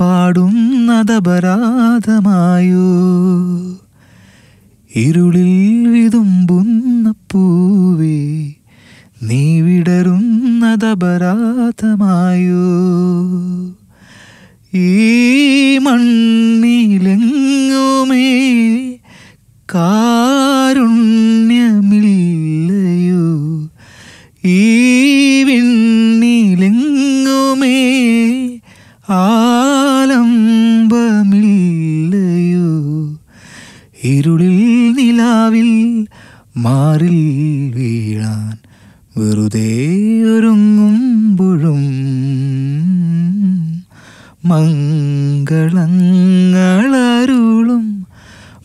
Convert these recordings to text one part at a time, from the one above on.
പാടുന്നതപരാധമായോ ഇരുളിൽ മലയൊരുങ്ങുമ്പോഴും മംഗളങ്ങളരുളും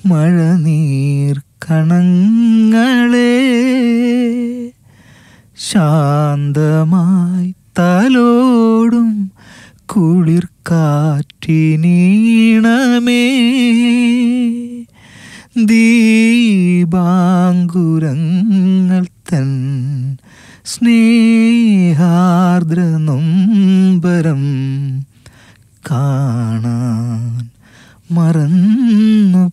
മഴനീർ കണങ്ങളെ ശാന്തമായി തലോടും കുളിർക്കാറ്റിനീണമേ ദീപാങ്കുരങ്ങൾ തൻ സ്നേഹാർദ്ര നൊമ്പരം കാണാൻ മറന്നു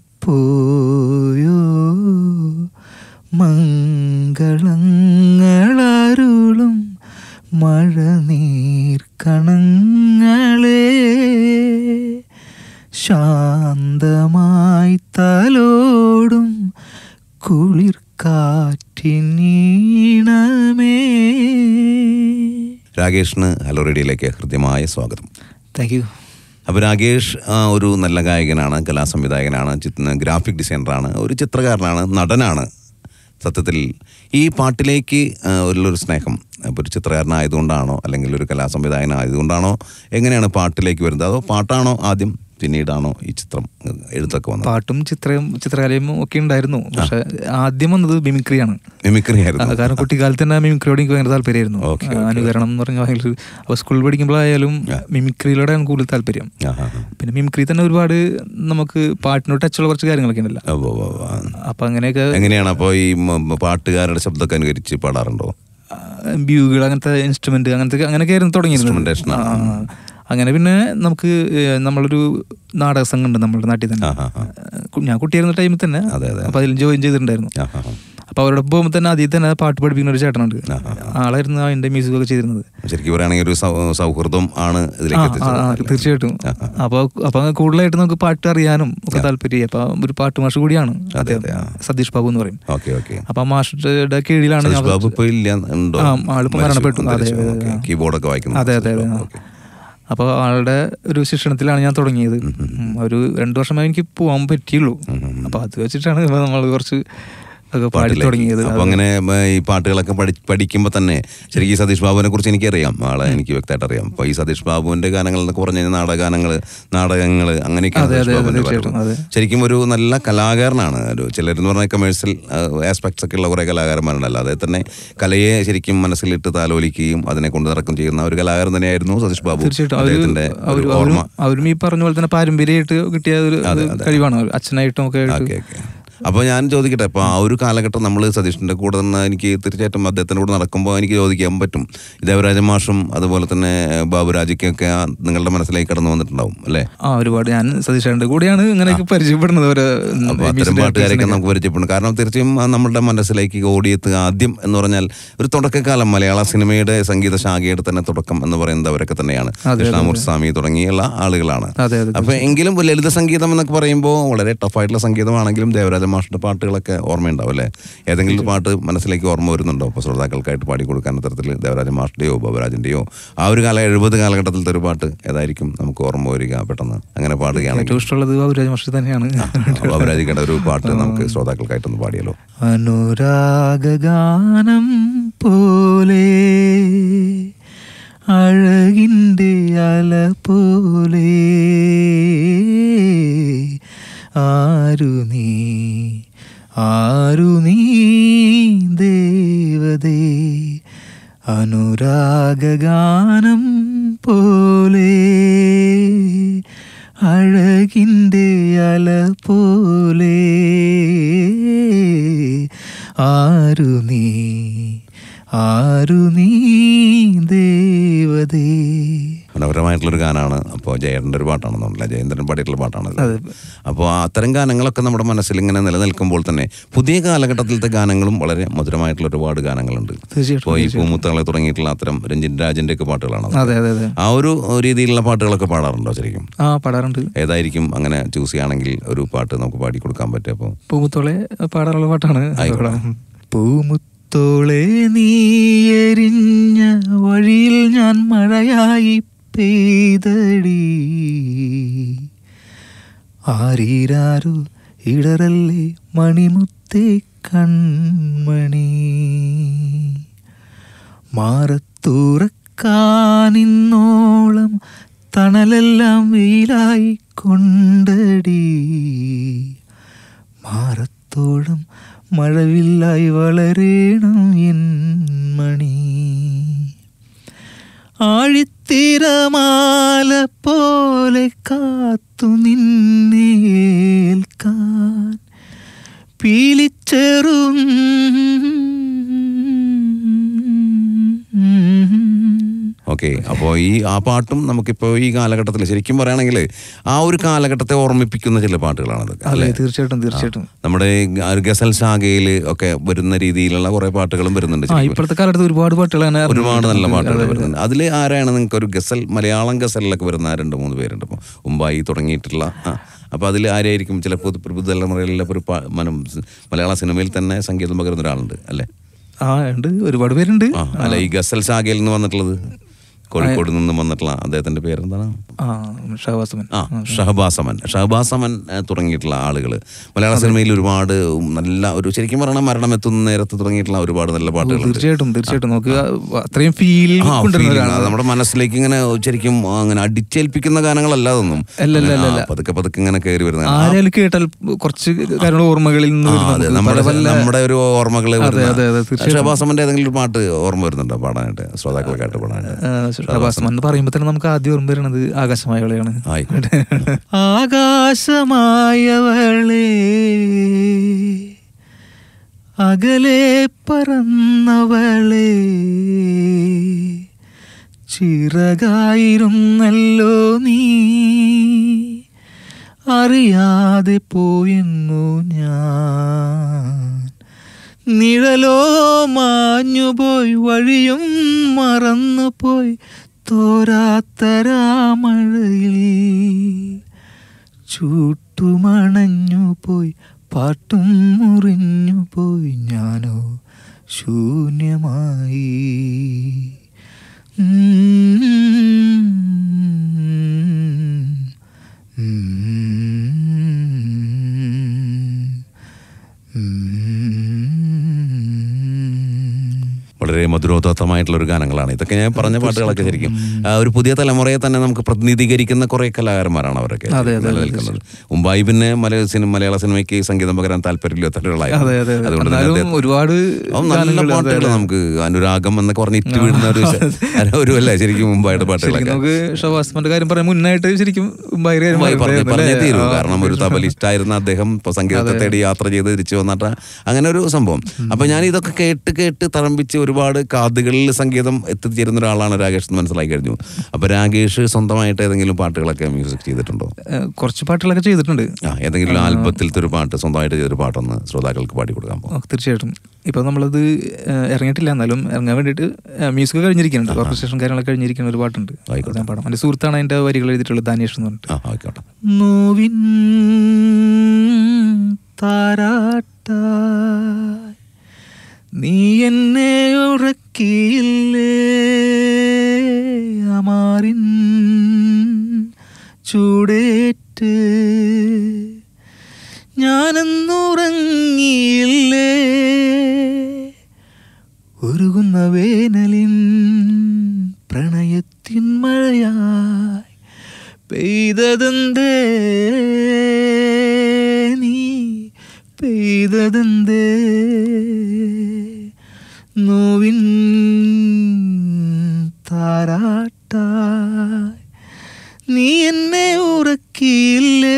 രാകേഷിന് ഹലോ റേഡിയോയിലേക്ക് ഹൃദ്യമായ സ്വാഗതം താങ്ക് യു അപ്പോൾ രാകേഷ് ഒരു നല്ല ഗായകനാണ് കലാസംവിധായകനാണ് ചിത്ര ഗ്രാഫിക് ഡിസൈനറാണ് ഒരു ചിത്രകാരനാണ് നടനാണ് സത്യത്തിൽ ഈ പാട്ടിലേക്ക് ഉള്ളൊരു സ്നേഹം അപ്പോൾ ഒരു ചിത്രകാരനായതുകൊണ്ടാണോ അല്ലെങ്കിൽ ഒരു സംവിധായകനായതുകൊണ്ടാണോ എങ്ങനെയാണ് പാട്ടിലേക്ക് വരുന്നത് അതോ പാട്ടാണോ ആദ്യം പിന്നീടാണോ ഈ ചിത്രം എഴുത്തൊക്കെ വന്നത് പാട്ടും ചിത്രവും ചിത്രകലയും ഒക്കെ ഉണ്ടായിരുന്നു പക്ഷെ ആദ്യം വന്നത് മിമിക്രിയാണ് മിമിക്രി ആയിരുന്നു കാരണം കുട്ടിക്കാലത്ത് തന്നെ മിമിക്രിയോട് എനിക്ക് ഭയങ്കര താല്പര്യമായിരുന്നു അനുകരണം എന്ന് പറഞ്ഞാൽ ഭയങ്കര അപ്പോൾ സ്കൂളിൽ പഠിക്കുമ്പോഴായാലും മിമിക്രിയിലൂടെ ആണ് കൂടുതൽ താല്പര്യം പിന്നെ മിമിക്രി തന്നെ ഒരുപാട് നമുക്ക് പാട്ടിനോട് ടച്ചുള്ള കുറച്ച് കാര്യങ്ങളൊക്കെ ഉണ്ടല്ലോ അപ്പൊ അങ്ങനെയൊക്കെ എങ്ങനെയാണ് അപ്പോൾ ഈ പാട്ടുകാരുടെ ശബ്ദമൊക്കെ അനുകരിച്ച് പാടാറുണ്ടോ ബ്യൂഗിൾ അങ്ങനത്തെ ഇൻസ്ട്രുമെന്റ് അങ്ങനത്തെ അങ്ങനെയൊക്കെ ആയിരുന്നു തുടങ്ങിയിരുന്നു അങ്ങനെ പിന്നെ നമുക്ക് നമ്മളൊരു നാടക സംഘം ഉണ്ട് നമ്മുടെ നാട്ടിൽ തന്നെ ഞാൻ കുട്ടിയായിരുന്ന ടൈമിൽ തന്നെ അപ്പം അതിൽ ജോയിൻ ചെയ്തിട്ടുണ്ടായിരുന്നു അപ്പോൾ അവരുടെ പോകുമ്പോൾ തന്നെ അതിൽ തന്നെ പാട്ട് പഠിപ്പിക്കുന്ന ഒരു ചേട്ടനുണ്ട് ആളായിരുന്നു അതിൻ്റെ മ്യൂസിക് ഒക്കെ ചെയ്തിരുന്നത് ശരിക്കും പറയുകയാണെങ്കിൽ ഒരു സൗഹൃദം ആണ് തീർച്ചയായിട്ടും അപ്പോൾ അപ്പോൾ കൂടുതലായിട്ട് നമുക്ക് പാട്ട് അറിയാനും ഒക്കെ താല്പര്യം അപ്പോൾ ഒരു പാട്ട് മാഷ് കൂടിയാണ് സതീഷ് ബാബു എന്ന് പറയും അപ്പോൾ ആ മാഷിന്റെ കീഴിലാണ് ആളിപ്പോൾ മരണപ്പെട്ടു അതെ അതെ അതെ അപ്പോൾ ആളുടെ ഒരു ശിക്ഷണത്തിലാണ് ഞാൻ തുടങ്ങിയത് ഒരു രണ്ടു വർഷമായി എനിക്ക് പോകാൻ പറ്റിയുള്ളൂ അപ്പോൾ അത് വെച്ചിട്ടാണ് നമ്മൾ കുറച്ച് പാടി അപ്പൊ അങ്ങനെ ഈ പാട്ടുകളൊക്കെ പഠിക്കുമ്പോ പഠിക്കുമ്പോൾ തന്നെ ശരിക്കും ഈ സതീഷ് ബാബുവിനെ കുറിച്ച് എനിക്കറിയാം ആളെ എനിക്ക് വ്യക്തമായിട്ട് അറിയാം അപ്പൊ ഈ സതീഷ് ബാബുവിന്റെ ഗാനങ്ങൾ എന്നൊക്കെ പറഞ്ഞു കഴിഞ്ഞാൽ നാടകാനങ്ങൾ നാടകങ്ങള് അങ്ങനെയൊക്കെയാണ് ശരിക്കും ഒരു നല്ല കലാകാരനാണ് ഒരു ചിലരെന്ന് പറഞ്ഞാൽ കമേഴ്ഷ്യൽ ആസ്പെക്ട്സ് ഒക്കെ ഉള്ള കുറെ കലാകാരന്മാരുണ്ട് അല്ലാതെ തന്നെ കലയെ ശരിക്കും മനസ്സിലിട്ട് താലോലിക്കുകയും അതിനെ കൊണ്ട് നടക്കുകയും ചെയ്യുന്ന ഒരു കലാകാരൻ തന്നെയായിരുന്നു സതീഷ് ബാബു അദ്ദേഹത്തിന്റെ ഓർമ്മ അവരും ഈ പറഞ്ഞ പോലെ തന്നെ പാരമ്പര്യമായിട്ട് കിട്ടിയ ഒരു കഴിവാണ് അച്ഛനായിട്ടും ഒക്കെ അപ്പോൾ ഞാൻ ചോദിക്കട്ടെ അപ്പോൾ ആ ഒരു കാലഘട്ടം നമ്മൾ സതീഷിൻ്റെ കൂടെ തന്നെ എനിക്ക് തീർച്ചയായിട്ടും അദ്ദേഹത്തിൻ്റെ കൂടെ നടക്കുമ്പോൾ എനിക്ക് ചോദിക്കാൻ പറ്റും ദേവരാജ മാഷും അതുപോലെ തന്നെ ബാബു നിങ്ങളുടെ മനസ്സിലേക്ക് കടന്നു വന്നിട്ടുണ്ടാവും അല്ലേ ആ ഒരുപാട് ഞാൻ സതീഷേൻ്റെ കൂടെയാണ് ഇങ്ങനെയൊക്കെ പരിചയപ്പെടുന്നത് ഒരു അത്തരം പാട്ടുകാരൊക്കെ നമുക്ക് പരിചയപ്പെടുന്നു കാരണം തീർച്ചയായും നമ്മുടെ മനസ്സിലേക്ക് ഓടിയെത്തുക ആദ്യം എന്ന് പറഞ്ഞാൽ ഒരു തുടക്കകാലം മലയാള സിനിമയുടെ സംഗീത ശാഖയുടെ തന്നെ തുടക്കം എന്ന് പറയുന്നത് അവരൊക്കെ തന്നെയാണ് കൃഷ്ണമൂർസ്വാമി തുടങ്ങിയുള്ള ആളുകളാണ് അപ്പൊ എങ്കിലും ലളിത സംഗീതം എന്നൊക്കെ പറയുമ്പോൾ വളരെ ടഫായിട്ടുള്ള സംഗീതമാണെങ്കിലും ദേവരാജ മാഷിൻ്റെ പാട്ടുകളൊക്കെ ഓർമ്മയുണ്ടാവും അല്ലേ ഏതെങ്കിലും പാട്ട് മനസ്സിലേക്ക് ഓർമ്മ വരുന്നുണ്ടോ അപ്പോൾ ശ്രോതാക്കൾക്കായിട്ട് പാടിക്കൊടുക്കാൻ അത്തരത്തിൽ ദേവരാജൻ മാഷിൻ്റെയോ ബാബുരാജിൻ്റെയോ ആ ഒരു കാല എഴുപത് കാലഘട്ടത്തിലത്തെ ഒരു പാട്ട് ഏതായിരിക്കും നമുക്ക് ഓർമ്മ വരിക പെട്ടെന്ന് അങ്ങനെ പാടുകയാണ് ഏറ്റവും ഇഷ്ടമുള്ളത് ബാബുരാജ മാഷി തന്നെയാണ് ബാബുരാജിക്കേണ്ട ഒരു പാട്ട് നമുക്ക് ശ്രോതാക്കൾക്കായിട്ടൊന്ന് പാടിയല്ലോ അനുരാഗാനം പോലെ അഴകിൻ്റെ അല പോലെ ആരു നീ ആരു നീ ദേവതേ അനുരാഗാനം പോലെ അഴകിൻ്റെ അല പോലെ ആരു നീ ആരു നീ മനോഹരമായിട്ടുള്ളൊരു ഗാനമാണ് അപ്പോൾ ജയേന്ദ്രൻ്റെ ഒരു പാട്ടാണെന്നുണ്ടല്ലേ ജയേന്ദ്രൻ പാടിയിട്ടുള്ള പാട്ടാണ് അപ്പോൾ അത്തരം ഗാനങ്ങളൊക്കെ നമ്മുടെ മനസ്സിൽ ഇങ്ങനെ നിലനിൽക്കുമ്പോൾ തന്നെ പുതിയ കാലഘട്ടത്തിലത്തെ ഗാനങ്ങളും വളരെ മധുരമായിട്ടുള്ള ഒരുപാട് ഗാനങ്ങളുണ്ട് ഇപ്പോൾ ഈ പൂമുത്തകളെ തുടങ്ങിയിട്ടുള്ള അത്തരം രഞ്ജിൻ രാജൻ്റെ ഒക്കെ പാട്ടുകളാണ് ആ ഒരു രീതിയിലുള്ള പാട്ടുകളൊക്കെ പാടാറുണ്ടോ ശരിക്കും ആ പാടാറുണ്ട് ഏതായിരിക്കും അങ്ങനെ ചൂസ് ചെയ്യുകയാണെങ്കിൽ ഒരു പാട്ട് നമുക്ക് പാടി കൊടുക്കാൻ പറ്റും അപ്പോൾ പൂമുത്തോളെ പാടാറുള്ള പാട്ടാണ് പൂമുത്തോളെ നീ എരിഞ്ഞ വഴിയിൽ ഞാൻ മഴയായി പെയ്തടി ആരീരാരു ഇടറല്ലേ മണിമുത്തേ കൺമണി മാറത്തൂറക്കാനിന്നോളം തണലെല്ലാം വെയിലായി കൊണ്ടടി മാറത്തോളം മഴവില്ലായി വളരേണം എൻ മണി ആഴി തിരമാല പോലെ കാത്തു നിന്നേൽക്കാൻ പീലിച്ചെറും ഓക്കെ അപ്പോൾ ഈ ആ പാട്ടും നമുക്കിപ്പോൾ ഈ കാലഘട്ടത്തിൽ ശരിക്കും പറയുകയാണെങ്കിൽ ആ ഒരു കാലഘട്ടത്തെ ഓർമ്മിപ്പിക്കുന്ന ചില പാട്ടുകളാണത് അല്ലേ തീർച്ചയായിട്ടും തീർച്ചയായിട്ടും നമ്മുടെ ഗസൽ ശാഖയിൽ ഒക്കെ വരുന്ന രീതിയിലുള്ള കുറേ പാട്ടുകളും വരുന്നുണ്ട് ഇപ്പോഴത്തെ കാലത്ത് ഒരുപാട് പാട്ടുകളാണ് ഒരുപാട് നല്ല പാട്ടുകൾ വരുന്നുണ്ട് അതിൽ ആരാണ് നിങ്ങൾക്ക് ഒരു ഗസൽ മലയാളം ഗസലിലൊക്കെ വരുന്ന രണ്ട് മൂന്ന് പേരുണ്ട് ഇപ്പോൾ മുമ്പായി തുടങ്ങിയിട്ടുള്ള അപ്പോൾ അതിൽ ആരായിരിക്കും ചിലപ്പോൾ പുതു പുതുതലമുറയിലെ ഒരു മലയാള സിനിമയിൽ തന്നെ സംഗീതം പകരുന്ന ഒരാളുണ്ട് അല്ലേ ആ ഉണ്ട് ഒരുപാട് പേരുണ്ട് അല്ല ഈ ഗസൽ ശാഖയിൽ നിന്ന് വന്നിട്ടുള്ളത് കോഴിക്കോട് നിന്ന് വന്നിട്ടുള്ള അദ്ദേഹത്തിന്റെ പേരെന്താണ് ഷഹബാസമൻ ഷഹബാസമൻ തുടങ്ങിയിട്ടുള്ള ആളുകൾ മലയാള സിനിമയിൽ ഒരുപാട് നല്ല ഒരു ശരിക്കും പറഞ്ഞാൽ മരണം എത്തുന്ന നേരത്ത് തുടങ്ങിയിട്ടുള്ള ഒരുപാട് നല്ല പാട്ടുകൾ തീർച്ചയായിട്ടും തീർച്ചയായിട്ടും നോക്കുക അത്രയും ഫീൽ നമ്മുടെ മനസ്സിലേക്ക് ഇങ്ങനെ ശരിക്കും അങ്ങനെ അടിച്ചേൽപ്പിക്കുന്ന ഗാനങ്ങളല്ലാതൊന്നും പതുക്കെ പതുക്കെ ഇങ്ങനെ കയറി വരുന്ന ആരെങ്കിലും കേട്ടാൽ കുറച്ച് കാര്യങ്ങൾ ഓർമ്മകളിൽ നമ്മുടെ ഒരു ഓർമ്മകൾ ഷഹബാസമന്റെ ഏതെങ്കിലും പാട്ട് ഓർമ്മ വരുന്നുണ്ടോ പാടാനായിട്ട് ശ്രോതാക്കളെ കേട്ട് പാടാനായിട്ട് ശബാസനം എന്ന് പറയുമ്പോൾ തന്നെ നമുക്ക് ആദ്യം ഓർമ്മ വരുന്നത് ആകാശമായവളെയാണ് ആകാശമായവളെ അകലെ പറന്നവളെ ചിറകായിരുന്നല്ലോ നീ അറിയാതെ പോയെന്നു ഞാൻ നിഴലോ മാഞ്ഞുപോയി വഴിയും മറന്നുപോയി തോരാത്ത രാമഴയിൽ പോയി പാട്ടും പോയി ഞാനോ ശൂന്യമായി മധുരോദത്തമായിട്ടുള്ള ഒരു ഗാനങ്ങളാണ് ഇതൊക്കെ ഞാൻ പറഞ്ഞ പാട്ടുകളൊക്കെ ശരിക്കും ഒരു പുതിയ തലമുറയെ തന്നെ നമുക്ക് പ്രതിനിധീകരിക്കുന്ന കുറേ കലാകാരന്മാരാണ് അവരൊക്കെ നിലനിൽക്കുന്നത് മുമ്പായി പിന്നെ മലയാള സിനിമ മലയാള സിനിമയ്ക്ക് സംഗീതം പകരാൻ താല്പര്യമില്ലാത്ത ഒരാളായി അതുകൊണ്ട് ഒരുപാട് നല്ല പാട്ടുകൾ നമുക്ക് അനുരാഗം എന്നൊക്കെ പറഞ്ഞ് ഇറ്റ് വിടുന്ന ഒരു ഒരു അല്ല ശരിക്കും മുമ്പായിട്ട് പാട്ടുകളൊക്കെ നമുക്ക് ഷവാസ്മന്റെ കാര്യം ശരിക്കും കാരണം ഒരു തബലിസ്റ്റായിരുന്ന അദ്ദേഹം ഇപ്പൊ സംഗീതത്തെ തേടി യാത്ര ചെയ്ത് തിരിച്ചു വന്നിട്ട് അങ്ങനെ ഒരു സംഭവം അപ്പൊ ഞാൻ ഇതൊക്കെ കേട്ട് കേട്ട് തറമ്പിച്ച് ഒരുപാട് കാതുകളിൽ സംഗീതം എത്തിച്ചേരുന്ന ഒരാളാണ് രാകേഷ് എന്ന് മനസ്സിലാക്കി കഴിഞ്ഞു അപ്പോൾ രാകേഷ് സ്വന്തമായിട്ട് ഏതെങ്കിലും പാട്ടുകളൊക്കെ മ്യൂസിക് ചെയ്തിട്ടുണ്ടോ കുറച്ച് പാട്ടുകളൊക്കെ ചെയ്തിട്ടുണ്ട് ആ ഏതെങ്കിലും ആൽബത്തിലത്തെ ഒരു പാട്ട് സ്വന്തമായിട്ട് ചെയ്തൊരു പാട്ടൊന്ന് ശ്രോതാക്കൾക്ക് പാടി കൊടുക്കാൻ പോകും തീർച്ചയായിട്ടും ഇപ്പൊ നമ്മളത് ഇറങ്ങിയിട്ടില്ല എന്നാലും ഇറങ്ങാൻ വേണ്ടിയിട്ട് മ്യൂസിക് കഴിഞ്ഞിരിക്കുന്നുണ്ട് ഓർക്കസ്ട്രേഷൻ കാര്യങ്ങളൊക്കെ കഴിഞ്ഞിരിക്കുന്ന ഒരു പാട്ടുണ്ട് പാടം എന്റെ സുഹൃത്താണ് അതിന്റെ വരികൾ എഴുതിയിട്ടുള്ളത് ദാനേഷ് എന്ന് പറഞ്ഞിട്ട് നോവിൻ താരാട്ട നീ എന്നെ ഉറക്കിയില്ലേ അമാറിൻ ചൂടേറ്റ് ഞാനെന്നുറങ്ങിയില്ലേ ഒരുകുന്ന വേനലിൻ പ്രണയത്തിൻ മഴയായി പെയ്തതെന്ത് നീ പെയ്തതെന്തേ നോവിൻ താരാട്ട നീ എന്നെ ഉറക്കിയില്ലേ